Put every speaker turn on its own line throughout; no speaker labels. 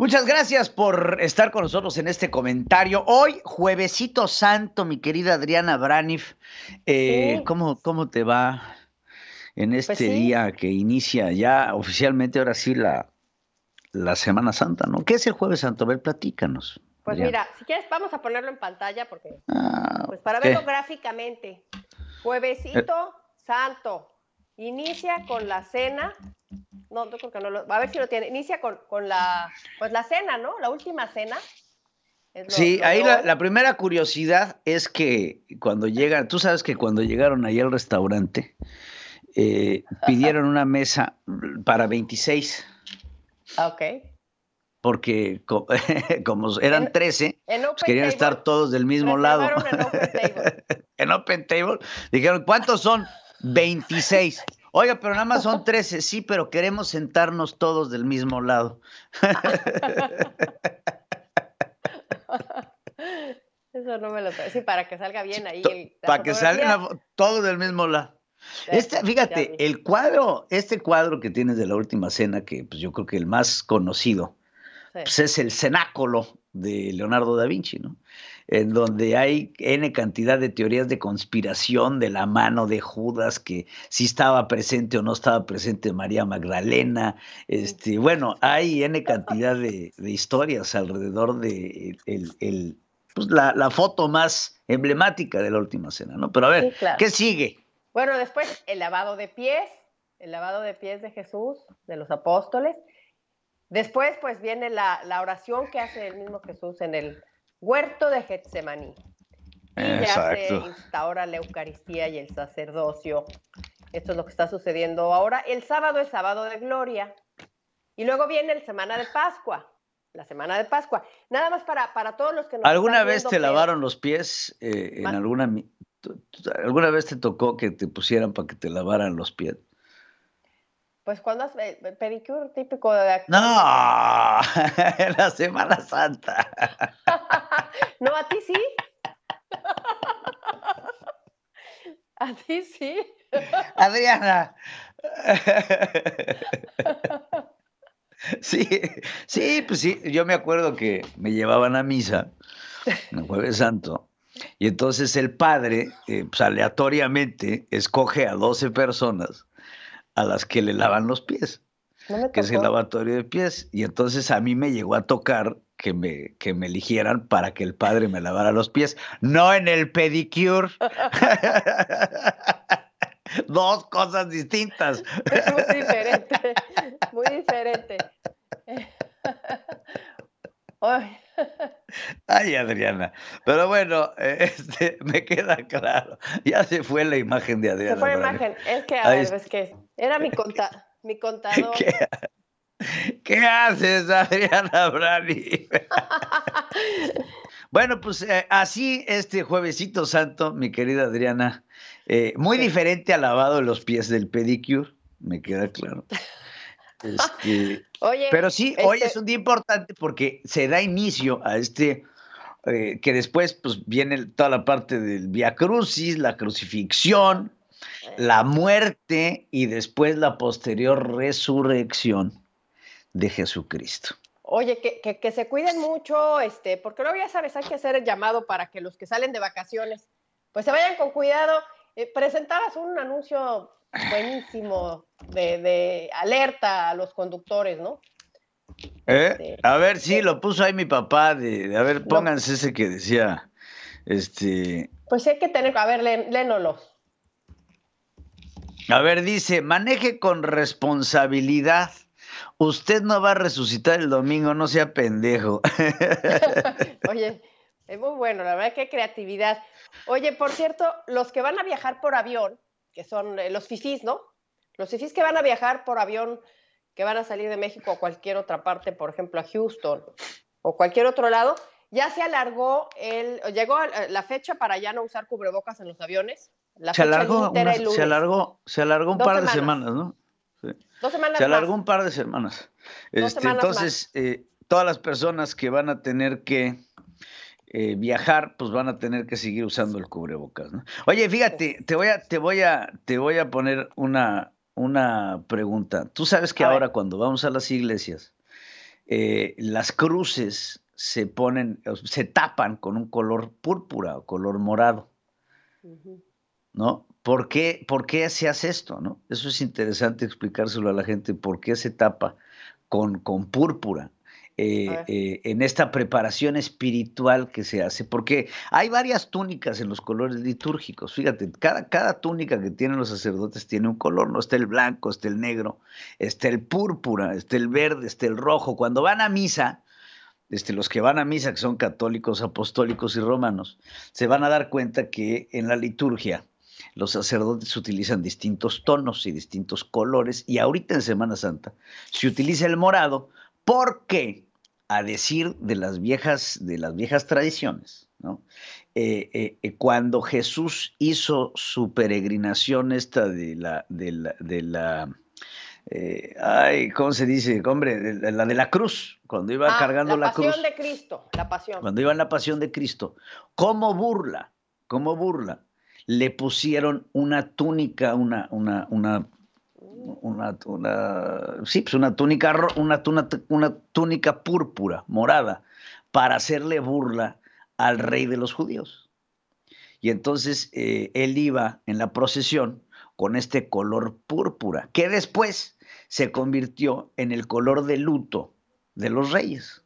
Muchas gracias por estar con nosotros en este comentario. Hoy, juevesito santo, mi querida Adriana Branif, eh, ¿cómo, ¿cómo te va en pues este día que inicia ya oficialmente, ahora sí, la, la Semana Santa, ¿no? ¿Qué es el jueves santo? A platícanos. Pues mira,
si quieres vamos a ponerlo en pantalla porque, ah, pues para verlo gráficamente. Juevesito eh. santo, Inicia con la cena. No, no creo que no lo. A ver si lo tiene. Inicia con, la. Pues la cena, ¿no? La última cena.
sí, ahí la, primera curiosidad es que cuando llegan, tú sabes que cuando llegaron ahí al restaurante, eh, pidieron una mesa para 26. Ah, ok. Porque como, eran 13, pues querían estar todos del mismo lado. en open Table. Dijeron, ¿cuántos son? 26. Oiga, pero nada más son 13, sí, pero queremos sentarnos todos del mismo lado.
Eso no me lo Sí, para que salga bien ahí. El, para que salgan
todos del mismo lado. Este, fíjate, el cuadro, este cuadro que tienes de la última cena, que pues, yo creo que el más conocido, pues, es el cenáculo de Leonardo da Vinci, ¿no? en donde hay N cantidad de teorías de conspiración de la mano de Judas, que si estaba presente o no estaba presente María Magdalena. Este, bueno, hay N cantidad de, historias alrededor de pues, la, foto más emblemática de la última cena, ¿no? Pero a ver, ¿qué sigue?
Bueno, después el lavado de pies, el lavado de pies de Jesús, de los apóstoles. Después, pues viene la oración que hace el mismo Jesús en el huerto de Getsemaní.
Y ya se
instaura la Eucaristía y el sacerdocio. Esto es lo que está sucediendo ahora. El sábado es sábado de gloria. Y luego viene la semana de Pascua. La semana de Pascua. Nada más para, para todos los que nos ¿Alguna vez te
lavaron los pies eh, en alguna... ¿Alguna vez te tocó que te pusieran para que te lavaran los pies?
Pues cuando has eh, pedicure típico de aquí. No,
en la Semana Santa.
no, a ti sí. a ti sí.
Adriana. Sí, sí, pues sí, yo me acuerdo que me llevaban a misa el jueves santo y entonces el padre, eh, pues aleatoriamente, escoge a 12 personas a las que le lavan los pies, que es el lavatorio de pies. Y entonces a mí me llegó a tocar que me, que me eligieran para que el padre me lavara los pies, no en el pedicure. Dos cosas distintas. muy
diferente, muy diferente. Ay.
Adriana. Pero bueno, eh, este, me queda claro. Ya se fue la imagen de Adriana. Se fue la imagen.
Es que, a ver, es que era mi, conta, mi contador.
¿Qué? haces, Adriana Brani? bueno, pues eh, así este juevesito santo, mi querida Adriana, eh, muy diferente al lavado de los pies del pedicure, me queda claro. Este, pero sí, hoy este es un día importante porque se da inicio a este, eh, que después pues viene toda la parte del Via Crucis, la crucifixión, la muerte y después la posterior resurrección de Jesucristo.
Oye, que, se cuiden mucho, este, porque luego ya sabes, hay que hacer el llamado para que los que salen de vacaciones, pues se vayan con cuidado. Eh, presentabas un anuncio buenísimo de, alerta a los conductores, ¿no?
¿Eh? Este, a ver, sí, eh, lo puso ahí mi papá, de, a ver, pónganse ese que decía, este...
Pues hay que tener, a ver, lén,
a ver, dice, maneje con responsabilidad. Usted no va a resucitar el domingo, no sea pendejo.
Oye, es muy bueno, la verdad qué creatividad. Oye, por cierto, los que van a viajar por avión, que son eh, los fifís, ¿no? Los fifís que van a viajar por avión, que van a salir de México a cualquier otra parte, por ejemplo, a Houston o cualquier otro lado, ya se alargó el, llegó la fecha para ya no usar cubrebocas en los aviones se, alargó se
alargó, se alargó un par de semanas, ¿no?
Dos semanas. Se alargó
un par de semanas. Este, entonces, eh, todas las personas que van a tener que eh, viajar, pues van a tener que seguir usando el cubrebocas, ¿no? Oye, fíjate, te voy a, te voy a, te voy a poner una, una pregunta. Tú sabes que ahora cuando vamos a las iglesias, eh, las cruces se ponen, se tapan con un color púrpura o color morado. ¿no? ¿Por qué, ¿Por qué se hace esto? ¿no? Eso es interesante explicárselo a la gente, ¿por qué se tapa con, con púrpura? Eh, eh, en esta preparación espiritual que se hace, porque hay varias túnicas en los colores litúrgicos. Fíjate, cada, cada túnica que tienen los sacerdotes tiene un color, no está el blanco, está el negro, está el púrpura, está el verde, está el rojo. Cuando van a misa, este, los que van a misa, que son católicos, apostólicos y romanos, se van a dar cuenta que en la liturgia los sacerdotes utilizan distintos tonos y distintos colores y ahorita en Semana Santa se utiliza el morado porque, a decir de las viejas, de las viejas tradiciones, ¿no? Eh, eh, eh, cuando Jesús hizo su peregrinación esta de la... De la, de la ¿cómo se dice? Hombre, la de la cruz, cuando iba ah, cargando la, la cruz. La pasión
de Cristo, la pasión.
Cuando iba en la pasión de Cristo. ¿Cómo burla? ¿Cómo burla? le pusieron una túnica, una, una, una, una, una pues túnica, una, una túnica púrpura, morada, para hacerle burla al rey de los judíos. Y entonces eh, él iba en la procesión con este color púrpura, que después se convirtió en el color de luto de los reyes.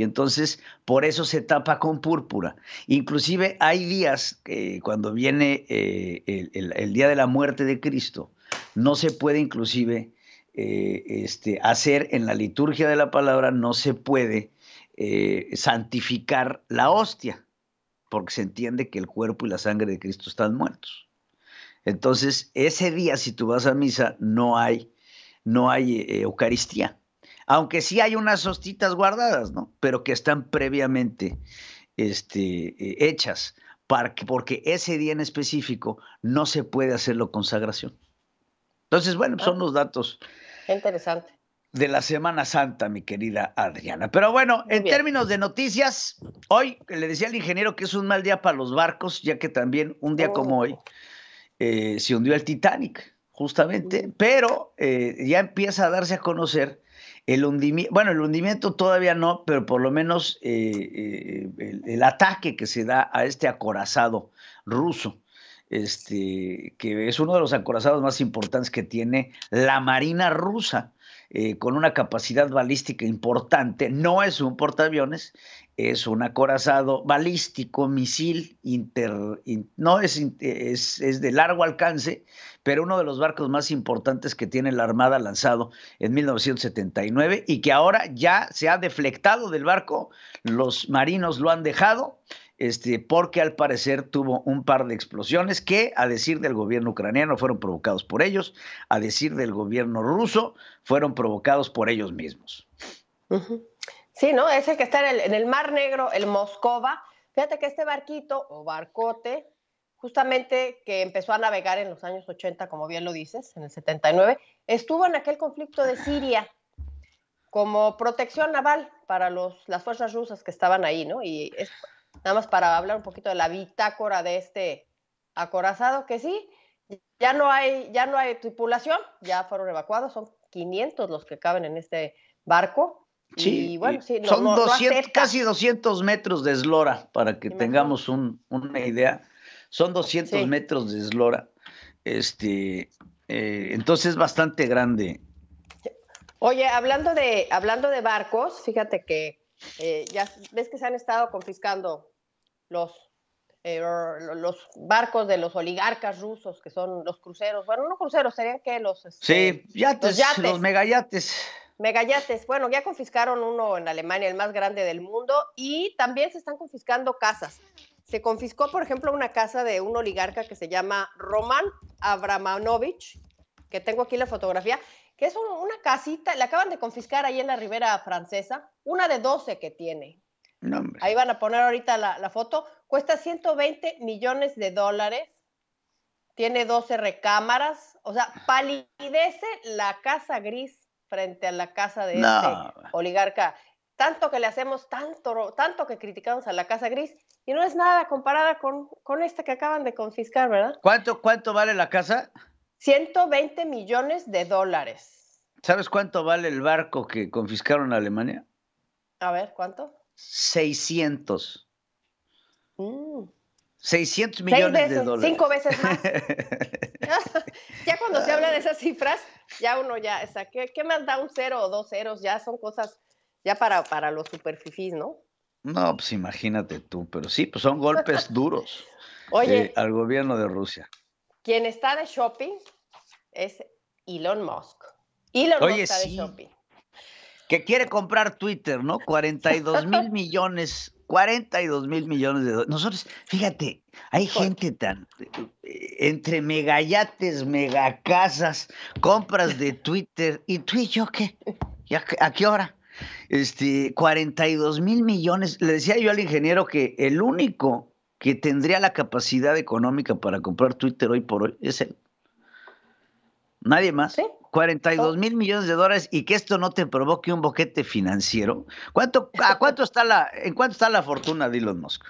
Y entonces por eso se tapa con púrpura. Inclusive hay días, cuando viene eh, el, día de la muerte de Cristo, no se puede inclusive eh, este, hacer en la liturgia de la palabra, no se puede eh, santificar la hostia, porque se entiende que el cuerpo y la sangre de Cristo están muertos. Entonces, ese día, si tú vas a misa, no hay, no hay Eucaristía aunque sí hay unas hostitas guardadas, ¿no? Pero que están previamente este, eh, hechas, para porque ese día en específico no se puede hacerlo consagración. Entonces, bueno, pues, son ah. los datos. interesante. De la Semana Santa, mi querida Adriana. Pero bueno, en términos de noticias, hoy le decía al ingeniero que es un mal día para los barcos, ya que también un día como hoy oh. eh, se hundió el Titanic, justamente, pero eh, ya empieza a darse a conocer bueno, el hundimiento todavía no, pero por lo menos eh, eh, el, ataque que se da a este acorazado ruso, este, que es uno de los acorazados más importantes que tiene la Marina rusa. Eh, con una capacidad balística importante, no es un portaaviones es un acorazado balístico, misil, inter, no es, es, de largo alcance, pero uno de los barcos más importantes que tiene la Armada lanzado en 1979 y que ahora ya se ha deflectado del barco, los marinos lo han dejado, este, porque al parecer tuvo un par de explosiones que, a decir del gobierno ucraniano, fueron provocados por ellos, a decir del gobierno ruso, fueron provocados por ellos mismos.
Sí, ¿no? Es el que está en el, Mar Negro, el Moscova. Fíjate que este barquito o barcote, justamente que empezó a navegar en los años 80, como bien lo dices, en el 79, estuvo en aquel conflicto de Siria como protección naval para los, las fuerzas rusas que estaban ahí, ¿no? Y es, nada más para hablar un poquito de la bitácora de este acorazado, que sí, ya no hay, ya no hay tripulación, ya fueron evacuados, son 500 los que caben en este barco, Sí, son
casi 200 metros de eslora, para que tengamos una idea. Son 200 metros de eslora. Este, eh, entonces bastante grande.
Oye, hablando de, hablando de barcos, fíjate que eh, ya ves que se han estado confiscando los, eh, los barcos de los oligarcas rusos, que son los cruceros. Bueno, no cruceros, serían que los... Este,
sí, yates, yates. los
Megallates, bueno, ya confiscaron uno en Alemania, el más grande del mundo, y también se están confiscando casas. Se confiscó, por ejemplo, una casa de un oligarca que se llama Roman Abramanovich, que tengo aquí la fotografía, que es una casita, le acaban de confiscar ahí en la Ribera Francesa, una de 12 que tiene. ahí van a poner ahorita la, la foto. Cuesta 120 millones de dólares tiene 12 recámaras, o sea, palidece la casa gris frente a la casa de este oligarca. Tanto que le hacemos, tanto, tanto que criticamos a la Casa Gris, y no es nada comparada con, esta que acaban de confiscar, ¿verdad?
¿Cuánto, ¿Cuánto vale la casa?
120 millones de dólares.
¿Sabes cuánto vale el barco que confiscaron a Alemania?
A ver, ¿cuánto?
600. 600 millones de dólares. Cinco veces más.
ya cuando se habla de esas cifras, ya uno ya, o ¿qué, más da un cero o dos ceros? Ya son cosas, ya para, para los superficies ¿no?
No, pues imagínate tú, pero sí, pues son golpes duros Oye, eh, al gobierno de Rusia.
Quien está de shopping es Elon Musk.
Elon Musk está de shopping. Que quiere comprar Twitter, ¿no? 42 mil millones 42 mil millones de dólares. Nosotros, fíjate, hay gente tan entre megayates, megacasas, compras de Twitter, y tú y yo qué, a, qué hora? Este, 42 mil millones. Le decía yo al ingeniero que el único que tendría la capacidad económica para comprar Twitter hoy por hoy es él. Nadie más. ¿Sí? 42 mil millones de dólares y que esto no te provoque un boquete financiero. ¿Cuánto, a cuánto está la, ¿En cuánto está la fortuna de Elon Musk?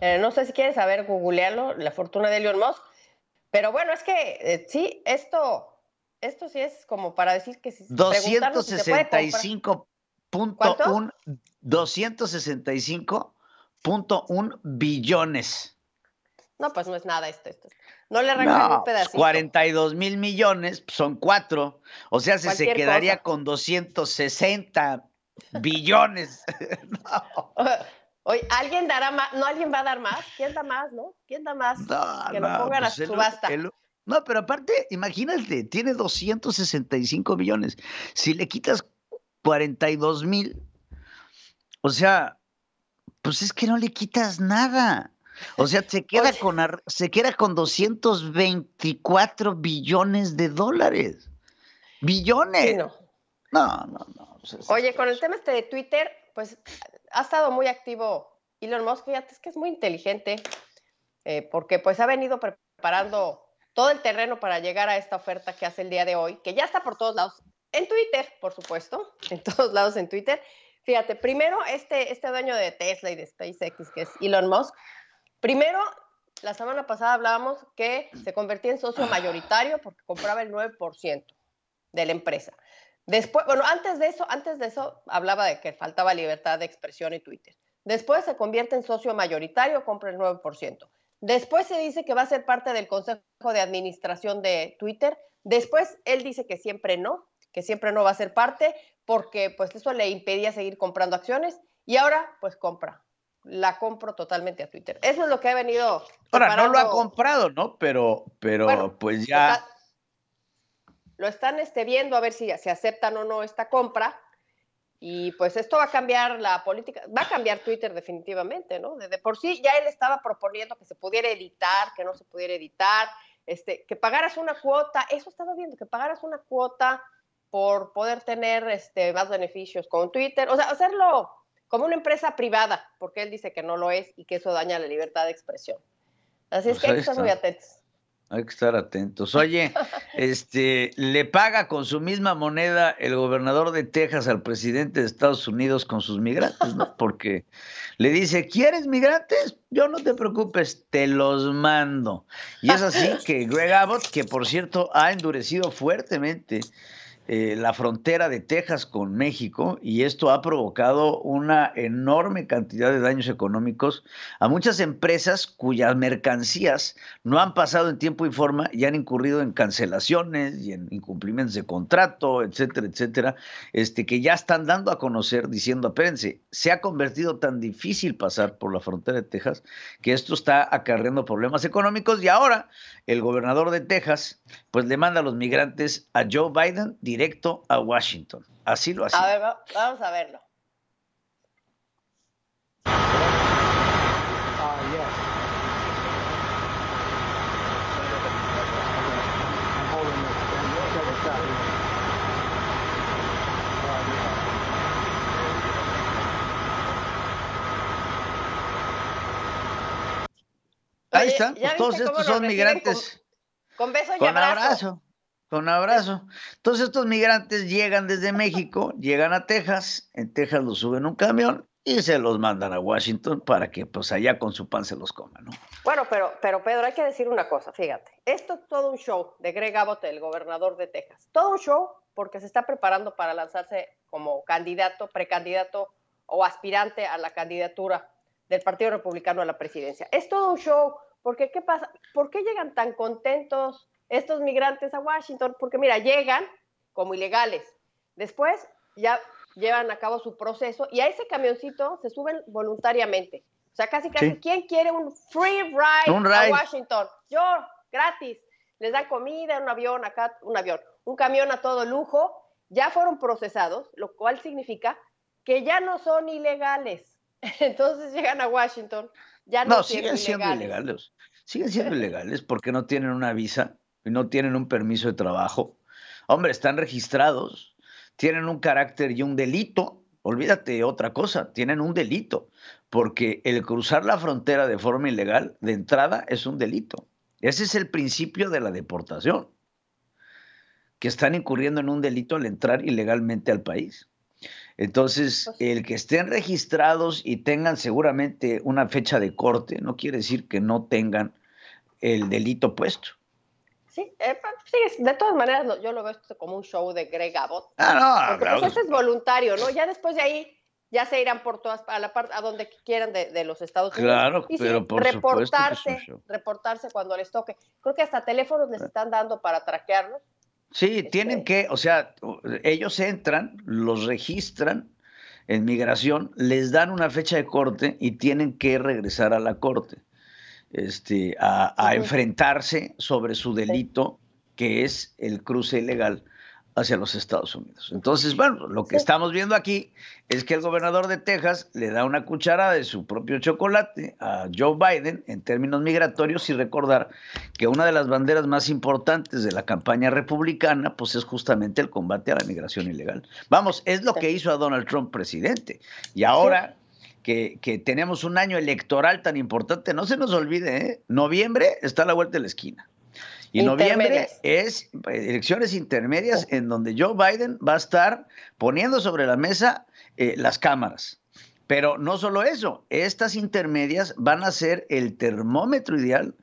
Eh, no sé si quieres saber, googlearlo, la fortuna de Elon Musk. Pero bueno, es que eh, sí, esto, esto sí es como para decir que 265.1
265.1 billones.
No, pues no es nada esto. esto.
No le arrancan un pues, pedacito. 42 mil millones pues, son cuatro. O sea, se, se quedaría con 260 billones.
Oye, ¿alguien dará más? ¿No alguien va a dar más? ¿Quién da más, no? ¿Quién da más? No, que lo pongan a pues, subasta.
no, pero aparte, imagínate, tiene 265 millones. Si le quitas 42 mil, o sea, pues es que no le quitas nada. O sea, se queda, con, se queda con 224 billones de dólares. Billones. no. no, no, Oye, con el tema este de Twitter,
pues ha estado muy activo Elon Musk, fíjate, es que es muy inteligente, eh, porque pues ha venido preparando todo el terreno para llegar a esta oferta que hace el día de hoy, que ya está por todos lados, en Twitter, por supuesto, en todos lados en Twitter. Fíjate, primero este, este dueño de Tesla y de SpaceX, que es Elon Musk, Primero, la semana pasada hablábamos que se convertía en socio mayoritario porque compraba el 9% de la empresa. Después, bueno, antes de eso, antes de eso hablaba de que faltaba libertad de expresión en Twitter. Después se convierte en socio mayoritario, compra el 9%. Después se dice que va a ser parte del consejo de administración de Twitter. Después él dice que siempre no, que siempre no va a ser parte porque pues eso le impedía seguir comprando acciones y ahora pues compra la compro totalmente a Twitter. Eso es lo que ha venido.
Ahora, no lo ha comprado, ¿no? Pero, pero pues ya.
lo están este, viendo a ver si, se aceptan o no esta compra. Y pues esto va a cambiar la política, va a cambiar Twitter definitivamente, ¿no? Desde por sí ya él estaba proponiendo que se pudiera editar, que no se pudiera editar, este, que pagaras una cuota, eso estaba viendo, que pagaras una cuota por poder tener este, más beneficios con Twitter, o sea, hacerlo como una empresa privada, porque él dice que no lo es y que eso daña la libertad de expresión. Así es que hay que estar muy atentos.
Hay que estar atentos. Oye, este, le paga con su misma moneda el gobernador de Texas al presidente de Estados Unidos con sus migrantes, ¿no? Porque le dice, ¿quieres migrantes? Yo no te preocupes, te los mando. Y es así que Greg Abbott, que por cierto ha endurecido fuertemente eh, la frontera de Texas con México y esto ha provocado una enorme cantidad de daños económicos a muchas empresas cuyas mercancías no han pasado en tiempo y forma y han incurrido en cancelaciones y en incumplimientos de contrato, etcétera, etcétera, este, que ya están dando a conocer diciendo, espérense, se ha convertido tan difícil pasar por la frontera de Texas que esto está acarreando problemas económicos y ahora el gobernador de Texas pues le manda a los migrantes a Joe Biden directo a Washington. Así lo hace. A ver,
vamos a verlo.
Ahí están, pues todos estos son migrantes.
Con besos y con abrazo.
Con abrazo. Entonces estos migrantes llegan desde México, llegan a Texas, en Texas los suben un camión y se los mandan a Washington para que pues allá con su pan se los coman, ¿no? Bueno,
pero, pero Pedro, hay que decir una cosa, fíjate, esto es todo un show de Greg Abbott, el gobernador de Texas, todo un show porque se está preparando para lanzarse como candidato, precandidato o aspirante a la candidatura del Partido Republicano a la presidencia. Es todo un show porque, ¿qué pasa? ¿Por qué llegan tan contentos estos migrantes a Washington? Porque, mira, llegan como ilegales. Después ya llevan a cabo su proceso y a ese camioncito se suben voluntariamente. O sea, casi, casi, ¿quién quiere un free ride, a Washington? Yo, gratis. Les da comida, un avión, acá un avión, un camión a todo lujo. Ya fueron procesados, lo cual significa que ya no son ilegales. Entonces llegan a Washington no, siguen siendo
ilegales. Siguen siendo ilegales porque no tienen una visa y no tienen un permiso de trabajo. Hombre, están registrados, tienen un carácter y un delito. Olvídate otra cosa, tienen un delito, porque el cruzar la frontera de forma ilegal de entrada es un delito. Ese es el principio de la deportación, que están incurriendo en un delito al entrar ilegalmente al país. Entonces, pues el que estén registrados y tengan seguramente una fecha de corte, no quiere decir que no tengan el delito puesto.
Sí, eh, pues, de todas maneras yo lo veo como un show de Greg Abbott. Ah, no, pues, es voluntario, ¿no? Ya después de ahí ya se irán por todas a la parte a donde quieran de, los Estados Unidos. Claro, pero por supuesto reportarse cuando les toque. Creo que hasta teléfonos les ah. están dando para traquearlos.
Sí, tienen este que, o sea, ellos entran, los registran en migración, les dan una fecha de corte y tienen que regresar a la corte este, a, a enfrentarse sobre su delito, que es el cruce ilegal hacia los Estados Unidos. Entonces, bueno, lo que estamos viendo aquí es que el gobernador de Texas le da una cucharada de su propio chocolate a Joe Biden en términos migratorios y recordar que una de las banderas más importantes de la campaña republicana pues es justamente el combate a la migración ilegal. Vamos, es lo que hizo a Donald Trump presidente y ahora que, tenemos un año electoral tan importante, no se nos olvide, ¿eh? noviembre está a la vuelta de la esquina. Y noviembre es eh, elecciones intermedias en donde Joe Biden va a estar poniendo sobre la mesa eh, las cámaras. Pero no solo eso, estas intermedias van a ser el termómetro ideal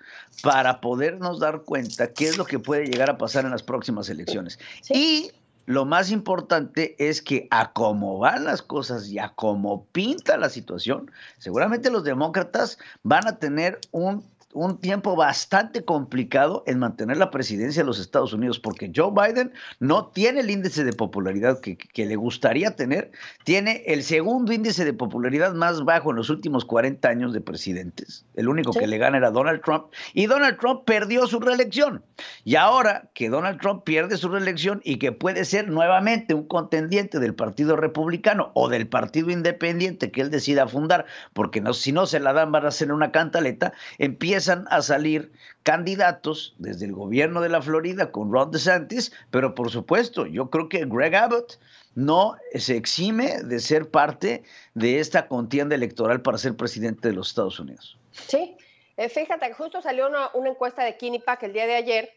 para podernos dar cuenta qué es lo que puede llegar a pasar en las próximas elecciones. Y lo más importante es que a cómo van las cosas y a cómo pinta la situación, seguramente los demócratas van a tener un un tiempo bastante complicado en mantener la presidencia de los Estados Unidos, porque Joe Biden no tiene el índice de popularidad que, le gustaría tener, tiene el segundo índice de popularidad más bajo en los últimos 40 años de presidentes, el único que le gana era Donald Trump, y Donald Trump perdió su reelección. Y ahora que Donald Trump pierde su reelección y que puede ser nuevamente un contendiente del Partido Republicano o del Partido Independiente que él decida fundar, porque no, si no se la dan van a hacer una cantaleta, empieza empiezan a salir candidatos desde el gobierno de la Florida con Ron DeSantis, pero por supuesto, yo creo que Greg Abbott no se exime de ser parte de esta contienda electoral para ser presidente de los Estados Unidos.
Sí, eh, fíjate que justo salió una, encuesta de Quinnipiac el día de ayer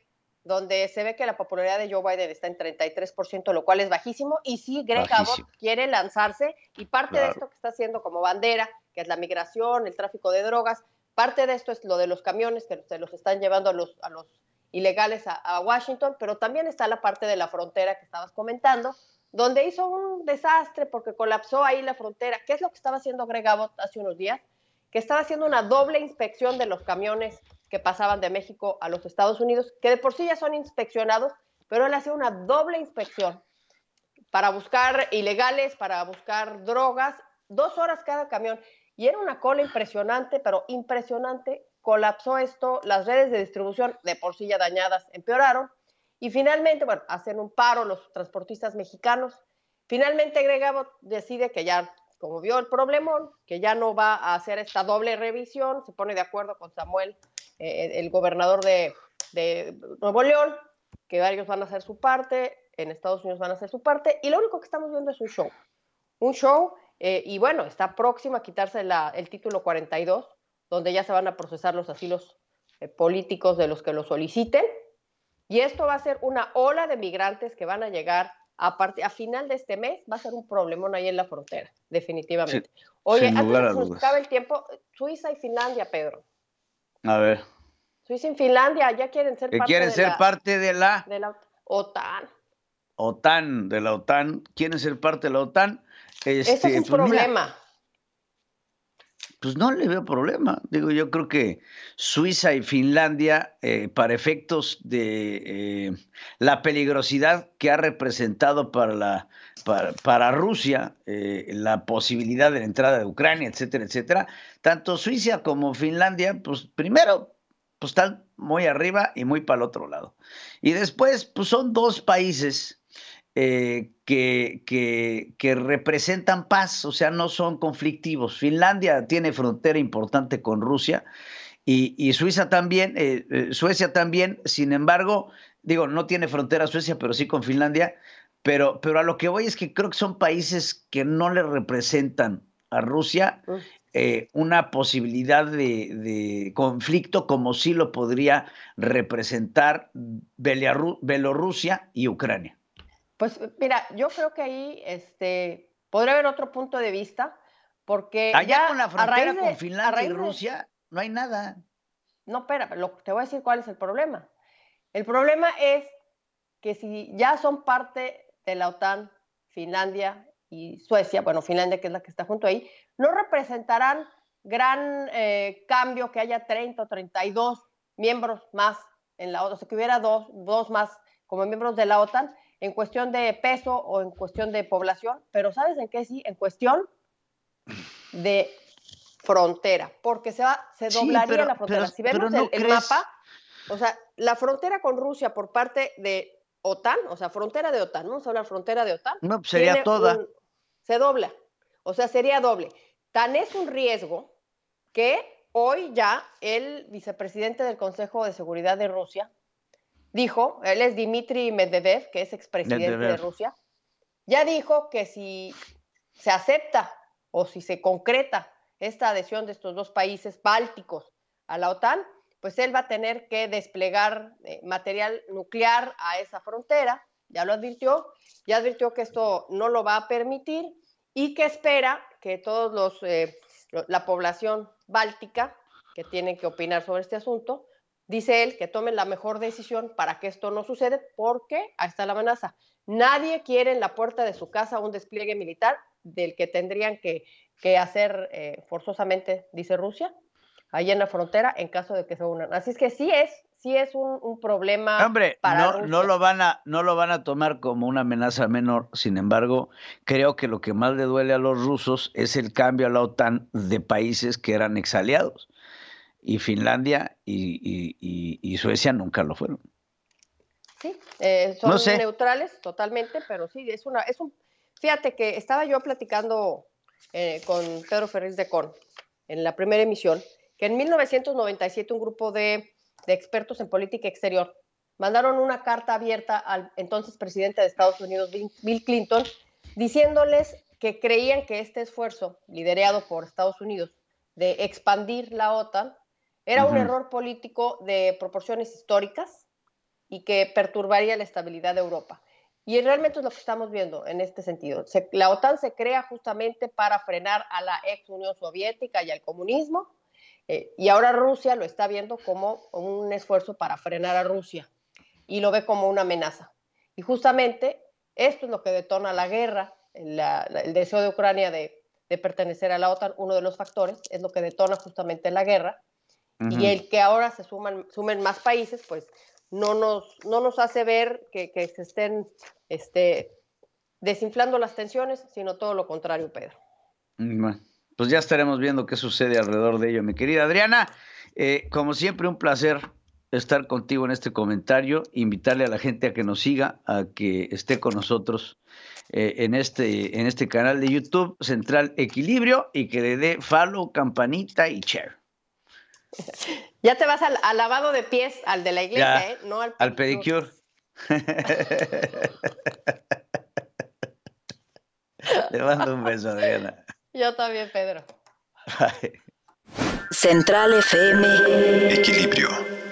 donde se ve que la popularidad de Joe Biden está en 33%, lo cual es bajísimo, y sí, Greg Abbott quiere lanzarse, y parte de esto que está haciendo como bandera, que es la migración, el tráfico de drogas, Parte de esto es lo de los camiones que se los están llevando a los, a los ilegales a, Washington, pero también está la parte de la frontera que estabas comentando, donde hizo un desastre porque colapsó ahí la frontera. ¿Qué es lo que estaba haciendo Greg Abbott hace unos días? Que estaba haciendo una doble inspección de los camiones que pasaban de México a los Estados Unidos, que de por sí ya son inspeccionados, pero él hacía una doble inspección para buscar ilegales, para buscar drogas, dos horas cada camión. Y era una cola impresionante, pero impresionante. Colapsó esto, las redes de distribución de por sí ya dañadas empeoraron. Y finalmente, bueno, hacen un paro los transportistas mexicanos. Finalmente, Abbott decide que ya, como vio el problemón, que ya no va a hacer esta doble revisión. Se pone de acuerdo con Samuel, eh, el gobernador de, de Nuevo León, que varios van a hacer su parte, en Estados Unidos van a hacer su parte, y lo único que estamos viendo es un show. Un show eh, y bueno, está próxima a quitarse el título 42, donde ya se van a procesar los asilos eh, políticos de los que lo soliciten. Y esto va a ser una ola de migrantes que van a llegar a, a final de este mes. Va a ser un problemón ahí en la frontera, definitivamente. hoy Oye, el tiempo, Suiza y Finlandia, Pedro. A ver. Suiza y Finlandia ya quieren ser, parte, quieren de ser parte de la... De la OTAN.
OTAN, de la OTAN. Quieren ser parte de la OTAN. Este, es un pues problema. pues no le veo problema. Digo, yo creo que Suiza y Finlandia, eh, para efectos de eh, la peligrosidad que ha representado para, la, para, para Rusia eh, la posibilidad de la entrada de Ucrania, etcétera, etcétera, tanto Suiza como Finlandia, pues primero, pues están muy arriba y muy para el otro lado. Y después, pues son dos países eh, que, representan paz, o sea, no son conflictivos. Finlandia tiene frontera importante con Rusia y, Suiza también, eh, eh, Suecia también, sin embargo, digo, no tiene frontera Suecia, pero sí con Finlandia, pero, pero a lo que voy es que creo que son países que no le representan a Rusia una posibilidad de, de, conflicto como sí lo podría representar Belorrusia y Ucrania.
Pues eh, mira, yo creo que ahí este, podría haber otro punto de vista, porque Allá con la frontera con Finlandia y Rusia no hay nada. No, espera, te voy a decir cuál es el problema. El problema es que si ya son parte de la OTAN, Finlandia y Suecia, bueno, Finlandia que es la que está junto ahí, no representarán gran eh, cambio que haya 30 o 32 miembros más en la OTAN, o sea, que hubiera dos, dos más como miembros de la OTAN, en cuestión de peso o en cuestión de población, pero ¿sabes en qué sí? En cuestión de frontera, porque se, va, se doblaría la frontera. si vemos el, mapa, o sea, la frontera con Rusia por parte de OTAN, o sea, frontera de OTAN, ¿No a la frontera de OTAN. No, pues, sería toda. se dobla, o sea, sería doble. Tan es un riesgo que hoy ya el vicepresidente del Consejo de Seguridad de Rusia, dijo, él es Dmitry Medvedev, que es expresidente de Rusia, ya dijo que si se acepta o si se concreta esta adhesión de estos dos países bálticos a la OTAN, pues él va a tener que desplegar eh, material nuclear a esa frontera, ya lo advirtió, ya advirtió que esto no lo va a permitir y que espera que todos los eh, la población báltica que tienen que opinar sobre este asunto dice él, que tomen la mejor decisión para que esto no suceda porque ahí está la amenaza. Nadie quiere en la puerta de su casa un despliegue militar del que tendrían que, hacer eh, forzosamente, dice Rusia, ahí en la frontera, en caso de que se unan. Así es que sí es, sí es un, problema. Hombre, no,
lo van a, no lo van a tomar como una amenaza menor. Sin embargo, creo que lo que más le duele a los rusos es el cambio a la OTAN de países que eran exaliados y Finlandia y, Suecia nunca lo fueron.
Sí, eh, son neutrales totalmente, pero sí, es una, es un, fíjate que estaba yo platicando eh, con Pedro Ferriz de Con en la primera emisión, que en 1997 un grupo de expertos en política exterior mandaron una carta abierta al entonces presidente de Estados Unidos, Bill Clinton, diciéndoles que creían que este esfuerzo, liderado por Estados Unidos, de expandir la OTAN, era un error político de proporciones históricas y que perturbaría la estabilidad de Europa. Y realmente es lo que estamos viendo en este sentido. la OTAN se crea justamente para frenar a la ex Unión Soviética y al comunismo, eh, y ahora Rusia lo está viendo como un esfuerzo para frenar a Rusia y lo ve como una amenaza. Y justamente esto es lo que detona la guerra, el deseo de Ucrania de, de pertenecer a la OTAN, uno de los factores, es lo que detona justamente la guerra y el que ahora se suman, sumen más países, pues no nos, no nos hace ver que, se estén este, desinflando las tensiones, sino todo lo contrario, Pedro.
pues ya estaremos viendo qué sucede alrededor de ello, mi querida Adriana. Eh, como siempre, un placer estar contigo en este comentario, invitarle a la gente a que nos siga, a que esté con nosotros eh, en, este, en este canal de YouTube, Central Equilibrio, y que le dé follow, campanita y share. Ya te vas al,
lavado de pies, al de la iglesia, ¿eh? No al, pedicure.
Te mando un beso, Adriana.
Yo también, Pedro.
Central FM. Equilibrio.